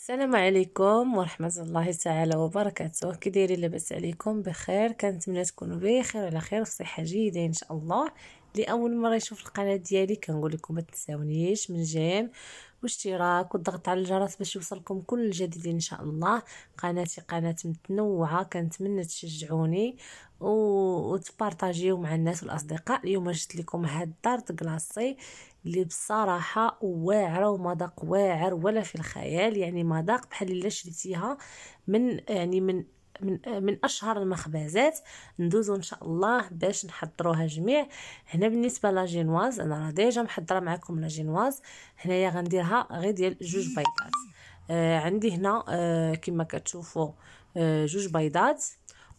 السلام عليكم ورحمة الله تعالى وبركاته كديري لبس لاباس عليكم بخير كنتمنى تكونوا بخير على خير وصحة جيدة ان شاء الله لأول اول مرة يشوف القناة ديالي كنقول لكم ما تنساونيش من جيم والاشتراك والضغط على الجرس باش يوصلكم كل جديد ان شاء الله قناتي قناه متنوعه كنتمنى تشجعوني وتبارطاجيو مع الناس والاصدقاء اليوم جبت لكم هاد دارت كلاصي اللي بصراحه واعره ومذاق واعر ولا في الخيال يعني مذاق بحال الا شريتيها من يعني من من آه، من اشهر المخبزات ندوزو ان شاء الله باش نحضروها جميع هنا بالنسبه لا جينواز انا راه ديجا محضره معكم لا جينواز هنايا غنديرها غير ديال جوج بيضات آه عندي هنا آه كما كتشوفوا آه جوج بيضات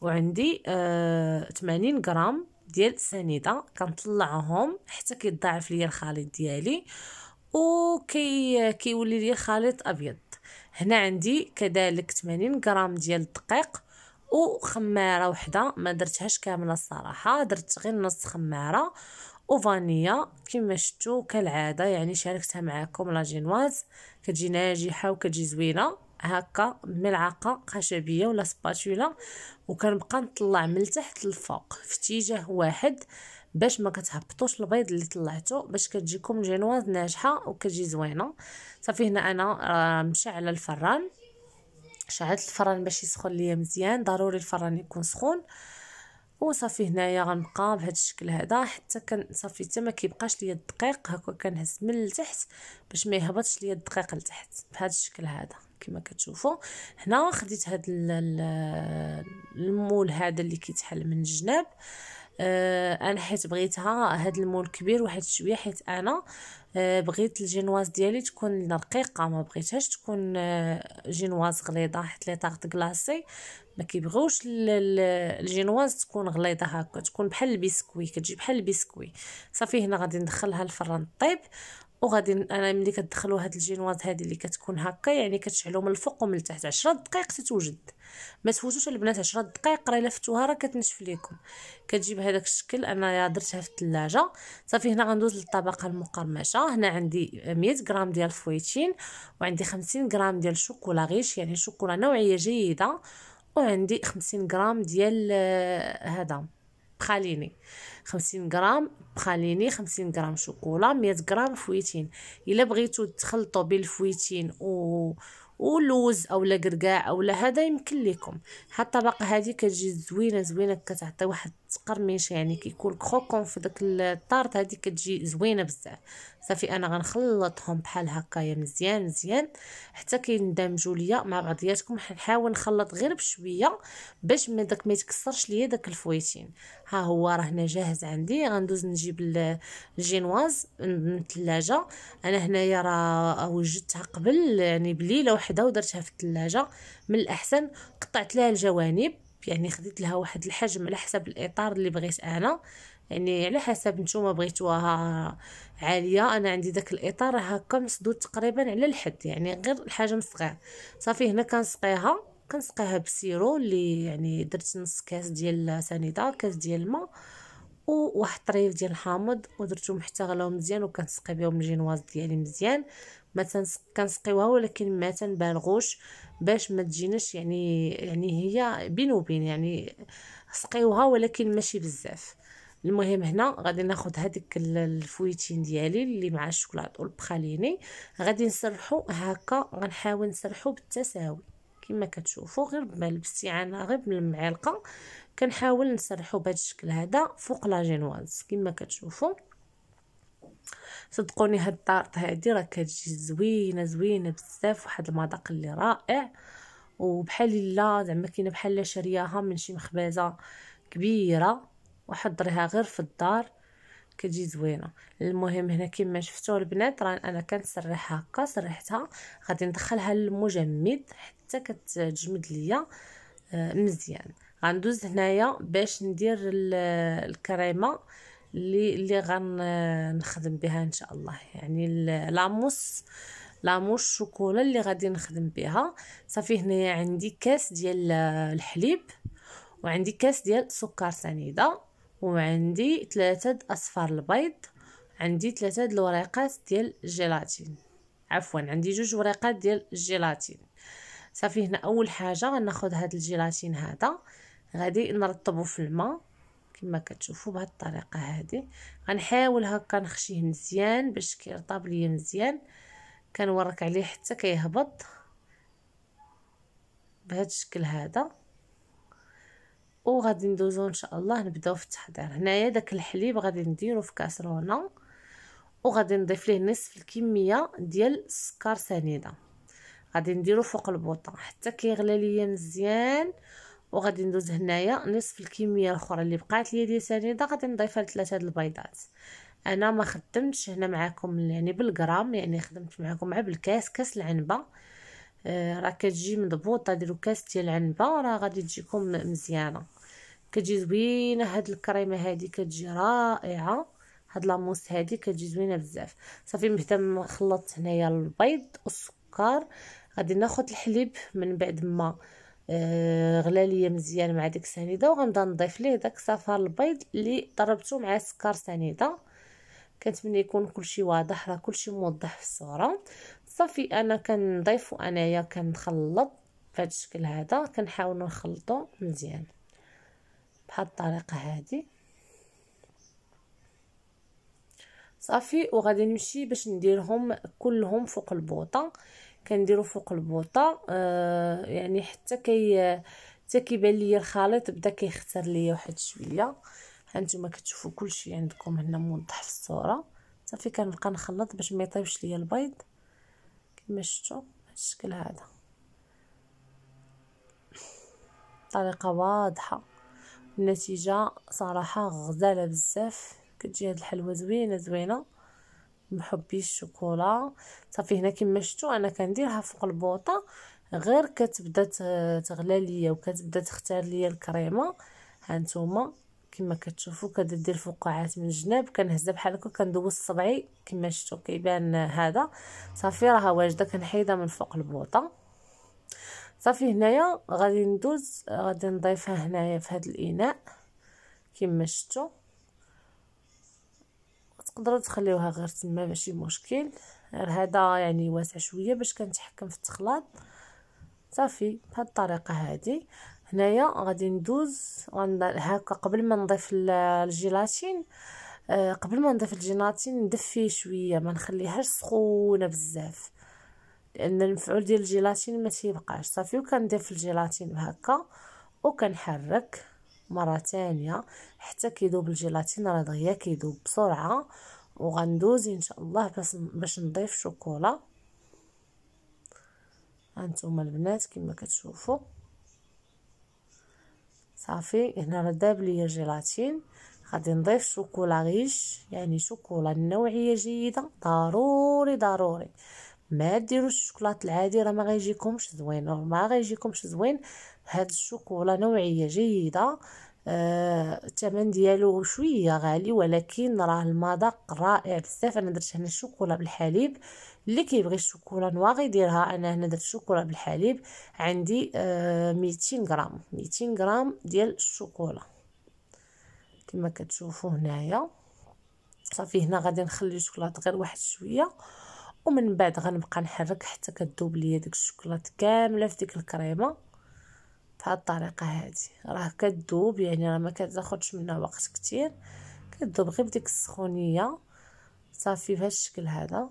وعندي آه 80 غرام ديال السنيده كنطلعهم حتى كيتضاعف ليا الخليط ديالي وكي كيولي لي خليط ابيض هنا عندي كذلك 80 غرام ديال الدقيق وخماره وحده ما درتهاش كامله الصراحه درت غير نص خماره وفانيا كما شفتوا كالعاده يعني شاركتها معكم لا جينواز كتجي ناجحه وكتجي زوينه هكا ملعقه خشبيه ولا سباتولا وكنبقى نطلع من التحت للفوق في اتجاه واحد باش ما كتهبطوش البيض اللي طلعته باش كتجيكم جينواز ناجحه وكتجي زوينه صافي هنا انا آه، على الفران شعلت الفران باش يسخن ليا مزيان ضروري الفران يكون سخون وصافي هنايا غنبقى بهذا الشكل هذا حتى كان صافي حتى ما كيبقاش ليا الدقيق هكا كنهز من لتحت باش ما يهبطش ليا الدقيق لتحت بهذا الشكل هذا كما كتشوفوا هنا خديت هذا المول هذا اللي كيتحل من الجناب آه، انا حيت بغيتها هذا المول كبير واحد شويه حيت انا آه، بغيت الجينواز ديالي تكون رقيقه ما بغيتهاش تكون آه، جينواز غليظه حيت لي طارت كلاصي ما كيبغيوش الجينواز تكون غليظه هكا تكون بحال البسكوي كتجي بحال البسكوي صافي هنا غادي ندخلها الفران طيب وغادي انا ملي كتدخلوا هاد الجينواز هادي اللي كتكون هكا يعني كتشعلو من الفوق ومن التحت 10 دقائق تتوجد ما تفوتوش البنات 10 دقائق راه لفتوها راه كتنشف ليكم كتجيب هذاك الشكل انايا درتها في الثلاجه صافي هنا غندوز للطبقه المقرمشه هنا عندي 100 غرام ديال الفويتين وعندي 50 غرام ديال الشوكولا غيش يعني شوكولا نوعيه جيده وعندي 50 غرام ديال آه، هذا بخاليني خمسين غرام بخاليني خمسين غرام شوكولا مية غرام فويتين الا بغيتو تخلطو بين الفويتين و ولوز اولا كركاع اولا هذا يمكن لكم هاد الطبقه هذه كتجي زوينه زوينه كتعطي واحد تقرميش يعني كيكون كروكون في داك الطارط هذه كتجي زوينه بزاف صافي انا غنخلطهم بحال هكايا مزيان مزيان حتى كيندمجوا ليا مع بعضياتكم حنحاول نخلط غير بشويه باش ما داك ما يتكسرش ليا داك الفويتين ها هو راه هنا جاهز عندي غندوز نجيب الجينواز من الثلاجه انا هنايا راه وجدتها قبل يعني بليله وحده ودرتها في الثلاجه من الاحسن قطعت لها الجوانب يعني خديت لها واحد الحجم على حسب الاطار اللي بغيت انا يعني على حسب نتوما بغيتوها عاليه انا عندي داك الاطار هكا مسدود تقريبا على الحد يعني غير الحجم صغير صافي هنا كنسقيها كنسقيها بسيرو اللي يعني درت نص كاس ديال سنيده كاس ديال الماء وواحد طريف ديال الحامض ودرتهم حتى غلاو مزيان وكنسقي بهم الجينواز ديالي مزيان ما كنسقيوها ولكن ما تنبالغوش باش ما تجيناش يعني يعني هي بين وبين يعني سقيوها ولكن ماشي بزاف المهم هنا غادي ناخذ هذيك الفويتين ديالي اللي مع الشوكولاط والبخاليني غادي نسرحو هكا غنحاول نسرحو بالتساوي كما كتشوفوا غير بالاستعانه غير بالمعلقه كنحاول نسرحو بهذا الشكل هذا فوق لا جينواز كما كتشوفوا صدقوني هاد الطارط هادي راه كتجي زوينه زوينه بزاف واحد المذاق اللي رائع وبحال لا زعما كاينه بحال شرياها من شي مخبازه كبيره وحضريها غير في الدار كتجي زوينه المهم هنا كما شفتوا البنات راه انا كنسرح هكا سرحتها غادي ندخلها للمجمد حتى كتجمد ليا آه، مزيان غندوز هنايا باش ندير الكريمه اللي اللي غنخدم بها ان شاء الله يعني لاموس لاموس شوكولا اللي غادي نخدم بها صافي هنايا عندي كاس ديال الحليب وعندي كاس ديال سكر سنيده وعندي ثلاثه اصفار البيض عندي ثلاثه الوريقات ديال الجيلاتين عفوا عندي جوج وريقات ديال الجيلاتين صافي هنا اول حاجه غناخذ هاد الجيلاتين هذا غادي نرطبو في الماء كما كتشوفوا بهذه الطريقه هذه غنحاول هكا نخشيه مزيان باش كيرطب ليا مزيان كنورك عليه حتى كيهبط بهذا الشكل هذا وغادي ندوزو ان شاء الله نبداو في التحضير هنايا داك الحليب غادي نديرو في كاسرونه وغادي نضيف ليه نصف الكميه ديال السكر سنيده غادي نديرو فوق البوطه حتى كيغلى ليا مزيان وغادي ندوز هنايا نصف الكميه الاخرى اللي بقات ليا ديال سنيده غادي نضيفها لثلاثه د البيضات انا ما خدمتش هنا معاكم يعني بالغرام يعني خدمت معاكم مع بالكاس كاس العنبه آه، راه كتجي مضبوطه ديروا كاس ديال العنبه راه غادي تجيكم مزيانه كتجي زوينه هاد الكريمه هادي كتجي رائعه هاد لاموس هادي كتجي زوينه بزاف صافي مهتم خلطت هنايا البيض والسكر غادي ناخذ الحليب من بعد ما آه آه، غلا ليا مزيان مع ديك السنيده وغنبدا نضيف ليه داك صفار البيض اللي ضربته مع السكر سنيده كنتمنى يكون كلشي واضح راه كلشي موضح في الصوره صافي انا كنضيفو انايا كنخلط بهذا الشكل هذا كنحاول نخلطو مزيان بهاد الطريقه هذه صافي وغادي نمشي باش نديرهم كلهم فوق البوطه كنديرو فوق البوطه آه يعني حتى كي حتى كيبان ليا الخليط بدا كيختار ليا واحد شويه هانتوما كتشوفوا كلشي عندكم هنا موضح في الصوره صافي كنبقى نخلط باش ما يطيبش ليا البيض كما شفتوا بهذا الشكل هذا طريقه واضحه النتيجه صراحه غزاله بزاف كتجي هاد الحلوه زوينه زوينه محبي الشوكولا صافي هنا كما شفتوا انا كنديرها فوق البوطه غير كتبدا تغلى ليا وكتبدا تختار ليا الكريمه هانتوما كما كتشوفوا كدير الفقاعات من الجناب كنهزها بحال هكا كندوز صبعي كما شفتوا كيبان هذا صافي راها واجده كنحيدها من فوق البوطه صافي هنايا غادي ندوز غادي نضيفها هنايا في هذا الاناء كما شفتوا تقدروا تخليوها غير تما ماشي مشكل غير هذا يعني واسع شويه باش كنتحكم في التخلاط صافي بهاد الطريقه هادي هنايا غادي ندوز هكا قبل ما نضيف الجيلاتين آه، قبل ما نضيف الجيلاتين ندفيه شويه ما نخليهاش سخونه بزاف لان المفعول ديال الجيلاتين ما تيبقاش صافي وكنضيف الجيلاتين هكا وكنحرك مره ثانيه حتى كيذوب الجيلاتين راه دغيا كيذوب بسرعه وغندوز ان شاء الله باش باش نضيف شوكولا هانتوما البنات كما كتشوفوا صافي هنا راه داب ليا الجيلاتين غادي نضيف شوكولا غيش يعني شوكولا النوعيه جيده ضروري ضروري ما ديروش الشوكولات العادي راه ما غيجيكمش زوين ما غيجيكمش زوين هاد الشوكولا نوعيه جيده آه الثمن ديالو شويه غالي ولكن راه المذاق رائع بزاف انا درت هنا الشوكولا بالحليب اللي كيبغي الشوكولا نواغ يديرها انا هنا درت الشوكولا بالحليب عندي آه 200 غرام 200 غرام ديال الشوكولا كما كتشوفوا هنايا صافي هنا غادي نخلي الشوكولاط غير واحد شويه ومن بعد غنبقى نحرك حتى كتذوب ليا ديك الشوكولاط كامله في ديك الكريمه الطريقه هذه راه كتذوب يعني راه ما كتاخذش منها وقت كتير كتذوب غير بديك السخونيه صافي بهذا الشكل هذا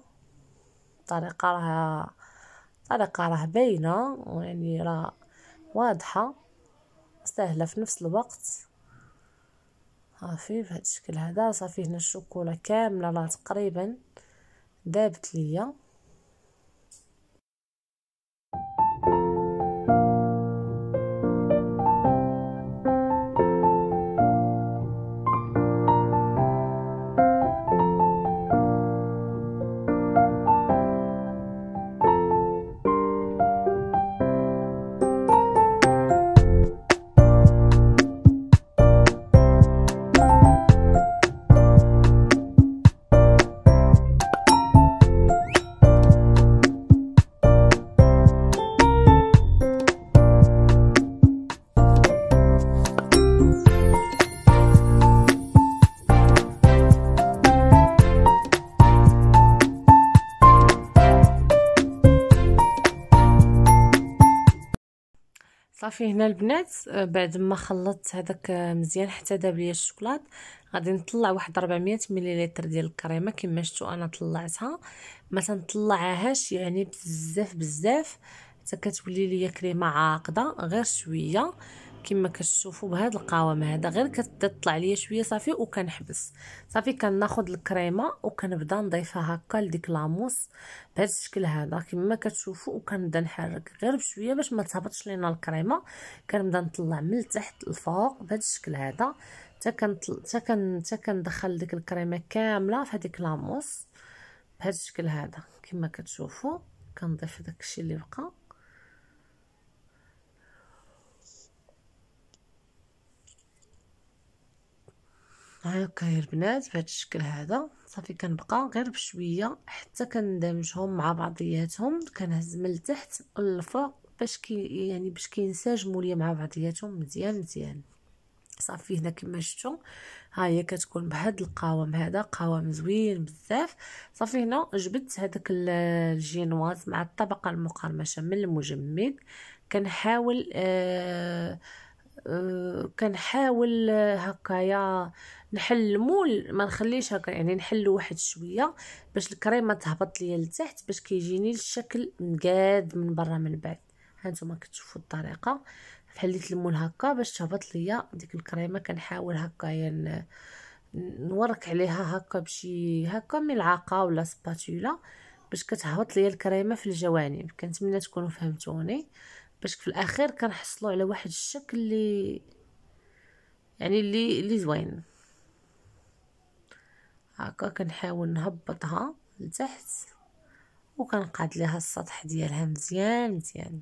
الطريقه راه الطريقه راه باينه يعني راه واضحه سهله في نفس الوقت صافي بهذا الشكل هذا صافي هنا الشوكولا كامله راه تقريبا دابت ليا صافي هنا البنات آه، بعد ما خلطت هذاك آه، مزيان حتى داب ليا الشوكولات غادي نطلع واحد 400 مليلتر ديال الكريمه كما شفتوا انا طلعتها ما تنطلعهاش يعني بزاف بزاف حتى كتولي ليا كريمه عاقده غير شويه كما كتشوفوا بهذا القوام هذا غير كتطلع ليا شويه صافي وكنحبس صافي كناخذ الكريمه وكنبدا نضيفها هكا لديك لاموس بهذا الشكل هذا كما كتشوفوا وكنبدا نحرك غير بشويه باش ما تهبطش لينا الكريمه كنبدا نطلع من تحت الفوق بهذا الشكل هذا حتى كنطل حتى كن حتى كندخل ديك الكريمه كامله في هذيك لاموس بهذا الشكل هذا كما كتشوفوا كنضيف داكشي اللي بقى هاكا يا البنات بهذا الشكل هذا صافي كنبقى غير بشويه حتى كندمجهم مع بعضياتهم كنهز من التحت للفوق باش كي يعني باش كينسجموا ليا مع بعضياتهم مزيان مزيان صافي هنا كما شفتوا ها هي كتكون بهاد القوام هذا قوام زوين بزاف صافي هنا جبدت هذاك الجينواز مع الطبقه المقرمشه من المجمد كنحاول آه آه، كنحاول آه، هكايا نحل المول ما نخليش هكا يعني نحلو واحد شويه باش الكريمه تهبط ليا لتحت باش كيجيني الشكل مقاد من برا من بعد هانتوما كتشوفوا الطريقه حليت المول هكا باش تهبط ليا ديك الكريمه كنحاول هكايا يعني نورك عليها هكا بشي هكا ملعقه ولا سباتولا باش كتهبط ليا الكريمه في الجوانب كنتمنى تكونوا فهمتوني باش في الاخير كنحصلوا على واحد الشكل اللي يعني اللي اللي زوين هكا كنحاول نهبطها لتحت وكنقاد ليها السطح ديالها مزيان مزيان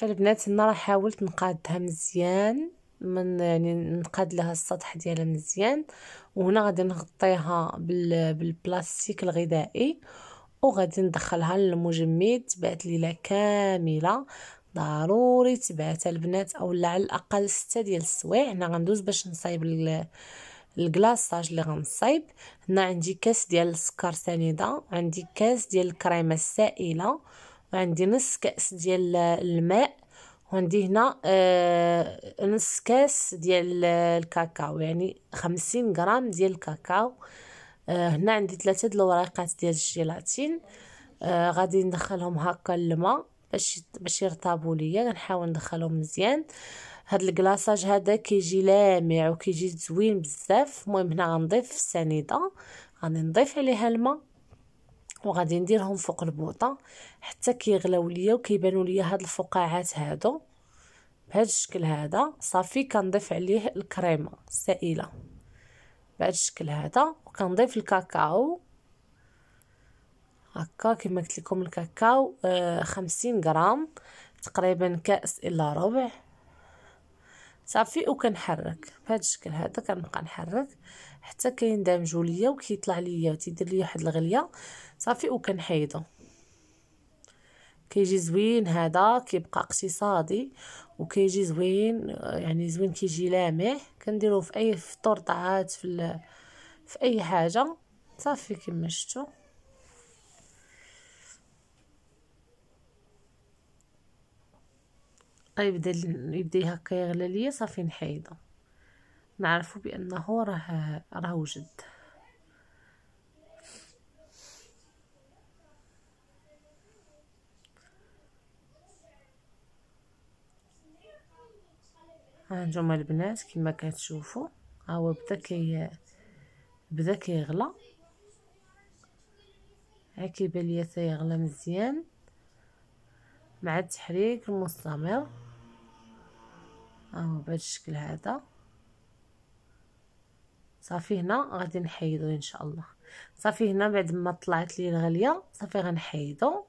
فالبنات انا راه حاولت نقادها مزيان من يعني نقاد لها السطح ديالها مزيان وهنا غادي نغطيها بال بالبلاستيك الغذائي وغادي ندخلها للمجمد تبات ليله كامله ضروري تبعتها البنات او على الاقل ستة ديال السوايع هنا غندوز باش نصايب الكلاصاج اللي غنصايب هنا عندي كاس ديال السكر سنيده عندي كاس ديال الكريمه السائله وعندي نص كأس ديال الماء وعندي هنا آه نص كاس ديال الكاكاو يعني خمسين غرام ديال الكاكاو آه هنا عندي ثلاثة د الوريقات ديال الجيلاتين آه غادي ندخلهم هكا الماء باش باش يرطبوا ليا غنحاول ندخلهم مزيان هاد الكلاصاج هذا كيجي لامع وكيجي زوين بزاف المهم هنا غنضيف السنيده غادي نضيف عليها الماء وغادي نديرهم فوق البوطه حتى كيغلاو ليا وكيبانوا ليا هاد الفقاعات هادو بهذا الشكل هذا صافي كنضيف عليه الكريمه السائله بهذا الشكل هذا وكنضيف الكاكاو هكا كما قلت لكم الكاكاو آه خمسين غرام تقريبا كاس الا ربع صافي وكنحرك بهذا الشكل هذا كنبقى نحرك حتى كيندمجوا ليا وكيطلع ليا تيدير ليا واحد الغليه صافي وكنحيدو كيجي زوين هذا كيبقى اقتصادي وكيجي زوين يعني زوين كيجي لامع كنديروه في اي في طعات في في اي حاجه صافي كما شفتوا يبدا يبدا هكا يغلى ليا صافي نحيدو نعرفوا بانه راه راه وجد ها نتوما البنات كما كتشوفوا ها هو بدا كي بدا كيغلى ها كيبان ليا تيغلى مزيان مع التحريك المستمر ها هو بهذا الشكل هذا صافي هنا غادي نحيدو ان شاء الله صافي هنا بعد ما طلعت لي الغليه صافي غنحيدو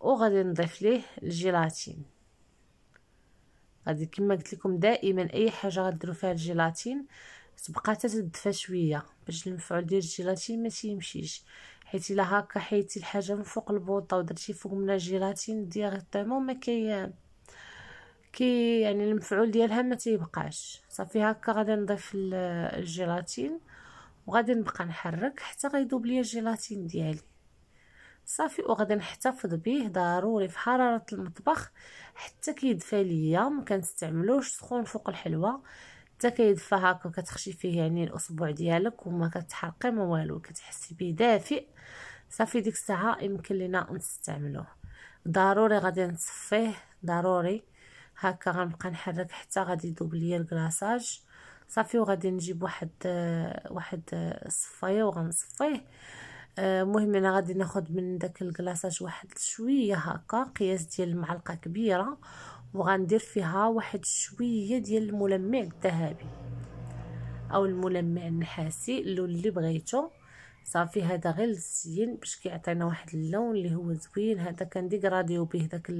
وغادي نضيف ليه الجيلاتين غادي كما قلت لكم دائما اي حاجه غديروا فيها الجيلاتين تبقى تدفى شويه باش المفعول ديال الجيلاتين ما تيمشيش حيت الا هكا حيتي الحاجه من فوق البوطه ودرتي فوق منها جيلاتين ديريكتومون ما كي كي يعني المفعول ديالها ما تيبقاش صافي هكا غادي نضيف الجيلاتين وغادي نبقى نحرك حتى غيذوب ليا الجيلاتين ديالي صافي وغادي نحتفظ به ضروري في حراره المطبخ حتى كيدفى ليا ما كنستعملوش سخون فوق الحلوه حتى كيدفى هكا كتخشي فيه يعني الاصبع ديالك وما كتحرقي ما والو كتحسي به دافئ صافي ديك الساعه يمكن لينا نستعملوه ضروري غادي نصفيه ضروري هكا غنبقى نحرك حتى غادي يذوب ليا الكلاصاج صافي وغادي نجيب واحد آه، واحد الصفايه آه، وغنصفيه آه، المهم انا غادي ناخذ من داك الكلاصاج واحد شويه هكا قياس ديال المعلقه كبيره وغندير فيها واحد شويه ديال الملمع الذهبي او الملمع النحاسي اللون اللي بغيتو صافي هذا غير للزين باش كيعطينا واحد اللون اللي هو زوين هذا كنديك راديو به داك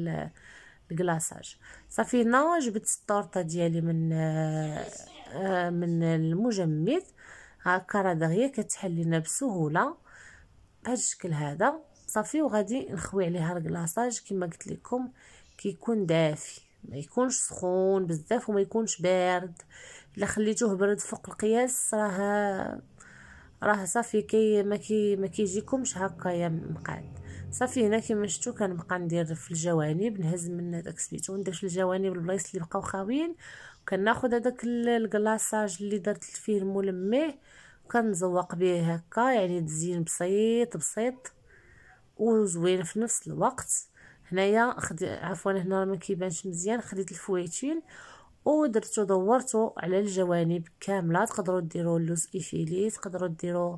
الكلاصاج صافي هنا جبت الطورطه ديالي من آه، من المجمد هاكا راه دغيا كتحل لينا بسهوله بهذا الشكل هذا صافي وغادي نخوي عليها الكلاصاج كما قلت لكم كيكون دافي ما يكونش سخون بزاف وما يكونش بارد الا خليتوه برد فوق القياس راه راه صافي كي ما كي ما كيجيكمش هكا يا مقاد صافي هنا كما شفتوا كنبقى ندير في الجوانب نهز من داك سميتو ندير في الجوانب البلايص اللي بقاو خاويين وكناخذ هذاك الكلاصاج اللي درت فيه الملميه وكنزوق به هكا يعني تزيين بسيط بسيط وزوين في نفس الوقت هنايا خدي عفوا هنا ما كيبانش مزيان خديت الفويتين ودرت دورتو على الجوانب كامله تقدروا ديروا اللوز ايفيلي تقدروا ديروا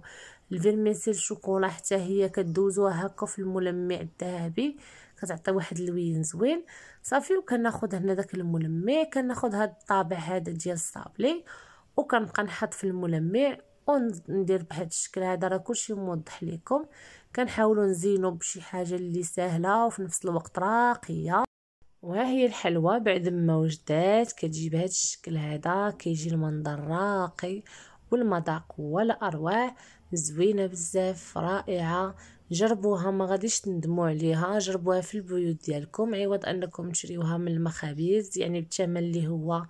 الفيرميسيل شوكولا حتى هي كدوزوها هكا في الملمع الذهبي كتعطي واحد اللوين زوين صافي وكناخد هنا داك الملمع كناخد هاد الطابع هذا ديال الصابلي وكنبقى نحط في الملمع وندير بهاد الشكل هذا راه كلشي موضح لكم كنحاولوا نزينو بشي حاجه اللي سهله وفي نفس الوقت راقيه وها هي الحلوه بعد ما وجدات كتجي بهاد الشكل هذا كيجي المنظر راقي والمذاق ولا اروع زوينه بزاف رائعه جربوها ما غاديش تندموا عليها جربوها في البيوت ديالكم عوض انكم تشريوها من المخابز يعني بالثمن اللي هو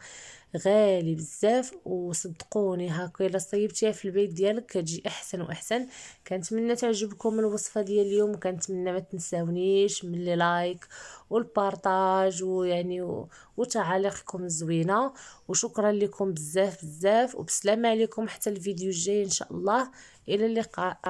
غالي بزاف وصدقوني هاكا الا صيبتيها في البيت ديالك كتجي احسن واحسن كنتمنى تعجبكم الوصفه ديال اليوم كنتمنى ما تنساونيش من لي لايك والبارطاج ويعني وتعاليقكم الزوينه وشكرا لكم بزاف بزاف وبسلامه عليكم حتى الفيديو الجاي ان شاء الله الى اللقاء